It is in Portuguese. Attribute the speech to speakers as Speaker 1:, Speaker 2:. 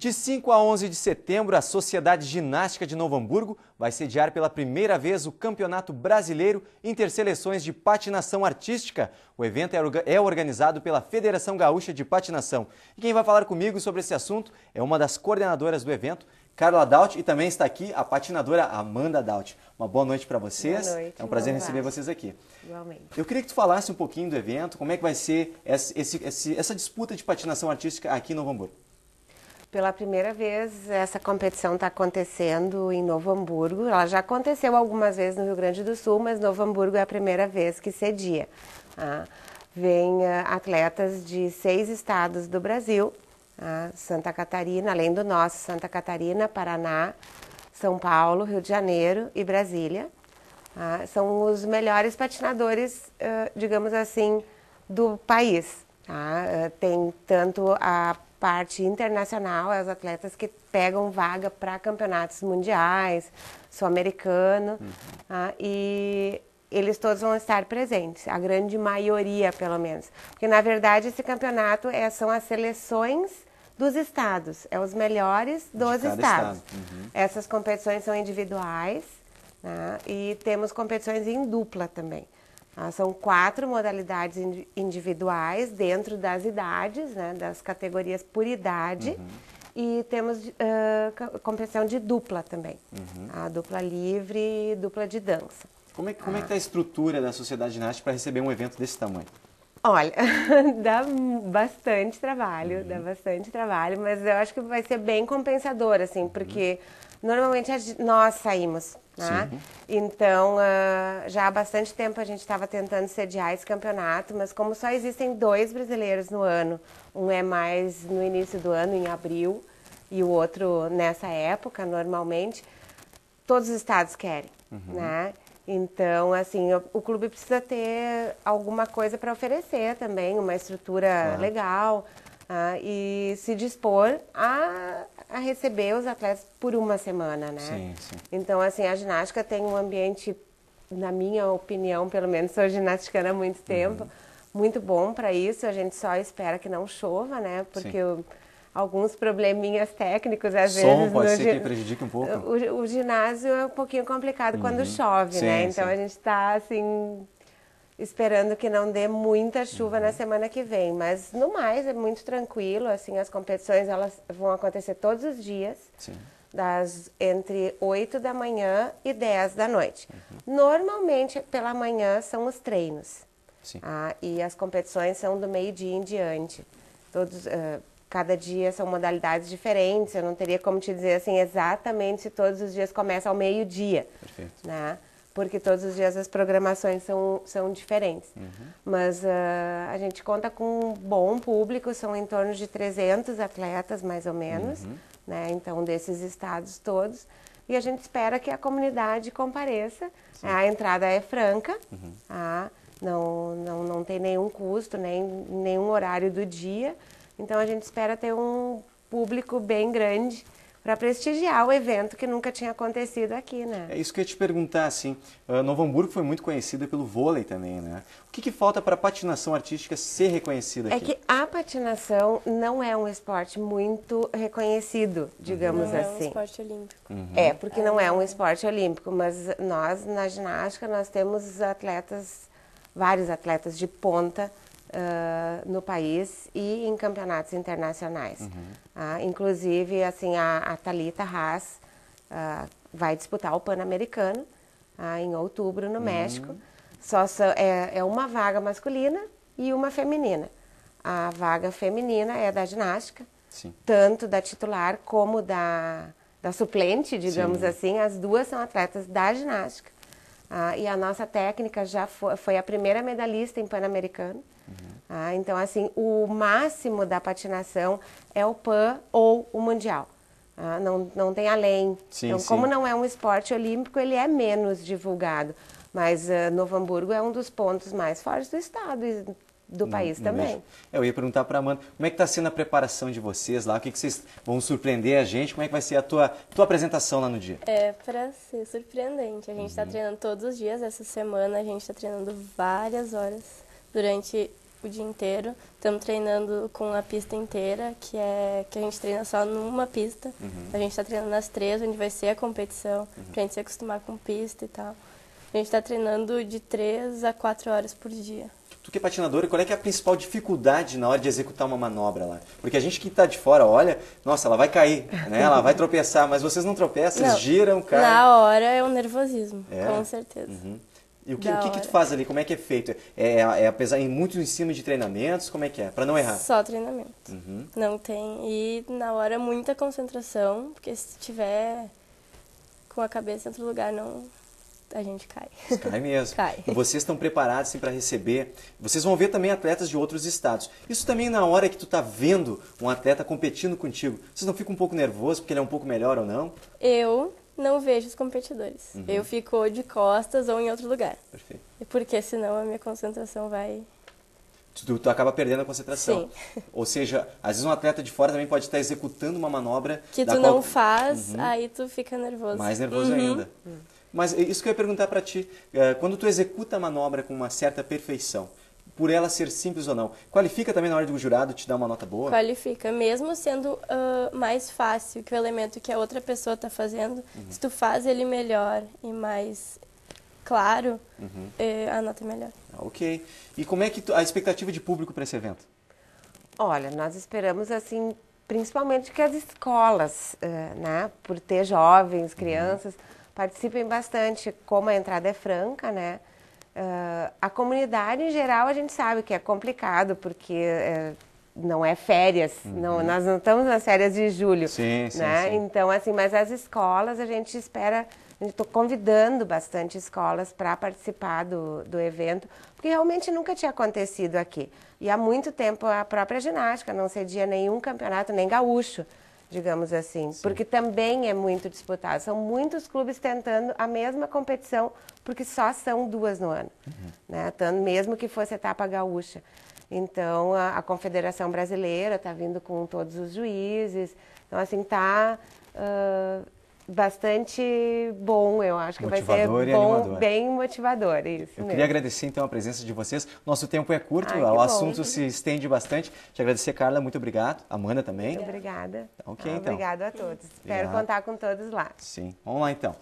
Speaker 1: De 5 a 11 de setembro, a Sociedade Ginástica de Novo Hamburgo vai sediar pela primeira vez o Campeonato Brasileiro Interseleções de Patinação Artística. O evento é, é organizado pela Federação Gaúcha de Patinação. E quem vai falar comigo sobre esse assunto é uma das coordenadoras do evento, Carla Daut, e também está aqui a patinadora Amanda Daut. Uma boa noite para vocês. Boa noite, é um prazer receber vocês aqui. Igualmente. Eu queria que tu falasse um pouquinho do evento, como é que vai ser essa, essa disputa de patinação artística aqui em Novo Hamburgo
Speaker 2: pela primeira vez, essa competição está acontecendo em Novo Hamburgo. Ela já aconteceu algumas vezes no Rio Grande do Sul, mas Novo Hamburgo é a primeira vez que cedia. Ah, vem eh, atletas de seis estados do Brasil, ah, Santa Catarina, além do nosso, Santa Catarina, Paraná, São Paulo, Rio de Janeiro e Brasília. Tá? são os melhores patinadores, eh, digamos assim, do país. Tá? Eh, tem tanto a parte internacional, as os atletas que pegam vaga para campeonatos mundiais, sul-americano, uhum. tá? e eles todos vão estar presentes, a grande maioria, pelo menos. Porque, na verdade, esse campeonato é, são as seleções dos estados, é os melhores dos estados. Estado. Uhum. Essas competições são individuais né? e temos competições em dupla também. Ah, são quatro modalidades individuais dentro das idades, né, das categorias por idade. Uhum. E temos uh, competição de dupla também. Uhum. A ah, dupla livre e dupla de dança.
Speaker 1: Como é, como ah. é que está ah. a estrutura da Sociedade Ginástica para receber um evento desse tamanho?
Speaker 2: Olha, dá bastante trabalho, uhum. dá bastante trabalho, mas eu acho que vai ser bem compensador, assim, porque uhum. normalmente nós saímos, né? Sim. Então, ah, já há bastante tempo a gente estava tentando sediar esse campeonato, mas como só existem dois brasileiros no ano, um é mais no início do ano, em abril, e o outro nessa época, normalmente, todos os estados querem,
Speaker 1: uhum. né?
Speaker 2: Então, assim, o, clube precisa ter alguma coisa para oferecer também, uma estrutura legal ah, e se dispor a, a receber os atletas por uma semana, né? Sim, sim. Então, assim, a ginástica tem um ambiente, na minha opinião, pelo menos sou ginasticana há muito uhum. tempo, uhum. muito bom para isso. A gente só espera que não chova, né? Porque sim. o alguns probleminhas técnicos, às Som, vezes. Som pode ser que prejudique um pouco. O, o ginásio é um pouquinho complicado uhum. quando chove, né? sim, né? Então sim. a gente está assim esperando que não dê muita chuva uhum. na semana que vem, mas no mais é muito tranquilo, assim, as competições elas vão acontecer todos os dias. Sim. Das entre 8 da manhã e 10 da noite. Uhum. Normalmente pela manhã são os treinos. Sim. Ah, e as competições são do meio-dia em diante. Todos, uh, Cada dia são modalidades diferentes, eu não teria como te dizer assim exatamente se todos os dias começa ao meio-dia. Perfeito. Né? Porque todos os dias as programações são, são diferentes. Uhum. Mas uh, a gente conta com um bom público, são em torno de 300 atletas, mais ou menos, uhum. né? então desses estados todos e a gente espera que a comunidade compareça. Sim. A entrada é franca, uhum. ah, não, não, não tem nenhum custo, nem nenhum horário do dia. Então a gente espera ter um público bem grande para prestigiar o evento que nunca tinha acontecido aqui, né?
Speaker 1: É isso que eu ia te perguntar, assim, uh, Novo Hamburgo foi muito conhecida pelo vôlei também, né? O que, que falta para a patinação artística ser reconhecida é aqui? É que
Speaker 2: a patinação não é um esporte muito reconhecido, uhum. digamos não assim. Não é um assim. esporte
Speaker 3: olímpico.
Speaker 1: Uhum.
Speaker 2: É, porque não é um é. esporte olímpico, mas nós, na ginástica, nós temos atletas, vários atletas de ponta, uh, no país e em campeonatos internacionais. Uhum. Uh, inclusive, assim, a, a Thalita Haas uh, vai disputar o Pan-Americano em outubro no uhum. México. Só é, é uma vaga masculina e uma feminina. A vaga feminina é da ginástica, Sim. tanto da titular como da, da suplente, digamos Sim. assim. As duas são atletas da ginástica. Ah, e a nossa técnica já foi, foi a primeira medalhista em Pan-Americano. Uhum. Ah, então, assim, o máximo da patinação é o Pan ou o Mundial. Ah, não, não tem além. Sim, então, sim. como não é um esporte olímpico, ele é menos divulgado. Mas uh, Novo Hamburgo é um dos pontos mais fortes do estado e
Speaker 3: do hum, país hum, também.
Speaker 1: É, eu ia perguntar para a Amanda, como é que está sendo a preparação de vocês lá? O que, que vocês vão surpreender a gente? Como é que vai ser a tua, tua apresentação lá no dia?
Speaker 3: É para ser surpreendente. A gente está uhum. treinando todos os dias. Essa semana a gente está treinando várias horas durante o dia inteiro. Estamos treinando com a pista inteira, que é que a gente treina só numa pista. Uhum. A gente está treinando nas três, onde vai ser a competição, uhum. para a gente se acostumar com pista e tal. A gente está treinando de três a quatro horas por dia
Speaker 1: tu que é patinador, qual é, é a principal dificuldade na hora de executar uma manobra lá? Porque a gente que está de fora olha, nossa, ela vai cair, né? ela vai tropeçar, mas vocês não tropeçam, não. giram, caem. Na
Speaker 3: hora é o nervosismo,
Speaker 1: é? com certeza. Uhum. E o que, o que, que, tu faz ali? Como é que é feito? É, é, é apesar é em muito ensinos de treinamentos, como é que é? Para não errar? Só treinamento. Uhum.
Speaker 3: Não tem. E na hora é muita concentração, porque se tiver com a cabeça em outro lugar não a gente cai. Cai
Speaker 1: mesmo. Cai. E vocês estão preparados assim, para receber. Vocês vão ver também atletas de outros estados. Isso também na hora que tu tá vendo um atleta competindo contigo. Vocês não ficam um pouco nervoso porque ele é um pouco melhor ou não?
Speaker 3: Eu não vejo os competidores. Uhum. Eu fico de costas ou em outro lugar. Perfeito. Porque senão a minha concentração vai
Speaker 1: Tu, tu, acaba perdendo a concentração. Sim. Ou seja, às vezes um atleta de fora também pode estar executando uma manobra que tu qual... não faz, uhum. aí
Speaker 3: tu fica nervoso. Mais nervoso uhum. ainda.
Speaker 1: Uhum. Mas é isso que eu ia perguntar para ti, é, quando tu executa a manobra com uma certa perfeição, por ela ser simples ou não, qualifica também na hora do jurado te dar uma nota boa?
Speaker 3: Qualifica, mesmo sendo uh, mais fácil que o elemento que a outra pessoa está fazendo, uhum. se tu faz ele melhor e mais claro, uhum. É, a nota é melhor.
Speaker 1: Ah, ok. E como é que tu, a expectativa de público para esse evento?
Speaker 2: Olha, nós esperamos assim, principalmente que as escolas, uh, né, por ter jovens, uhum. crianças. Uhum Participem bastante, como a entrada é franca, né? Uh, a comunidade em geral a gente sabe que é complicado, porque é, não é férias, uhum. não, nós não estamos nas férias de julho.
Speaker 1: Sim, né? Sim, sim.
Speaker 2: Então, assim, mas as escolas a gente espera, a gente estou convidando bastante escolas para participar do, do evento, porque realmente nunca tinha acontecido aqui. E há muito tempo a própria ginástica não cedia nenhum campeonato, nem gaúcho digamos assim, Sim. porque também é muito disputado. São muitos clubes tentando a mesma competição, porque só são duas no ano, uhum. né? Tanto, mesmo que fosse etapa gaúcha. Então a, a Confederação Brasileira está vindo com todos os juízes, então assim está uh, bastante bom, eu acho que motivador vai ser bom, bem motivador. Isso eu mesmo. queria
Speaker 1: agradecer então a presença de vocês. Nosso tempo é curto, Ai, o assunto se estende bastante. Te agradecer, Carla, muito obrigado. Amanda também. Muito
Speaker 2: obrigada. ok, ah, então. Obrigado a todos. Obrigado. Espero contar com todos lá.
Speaker 1: Sim. Vamos lá então.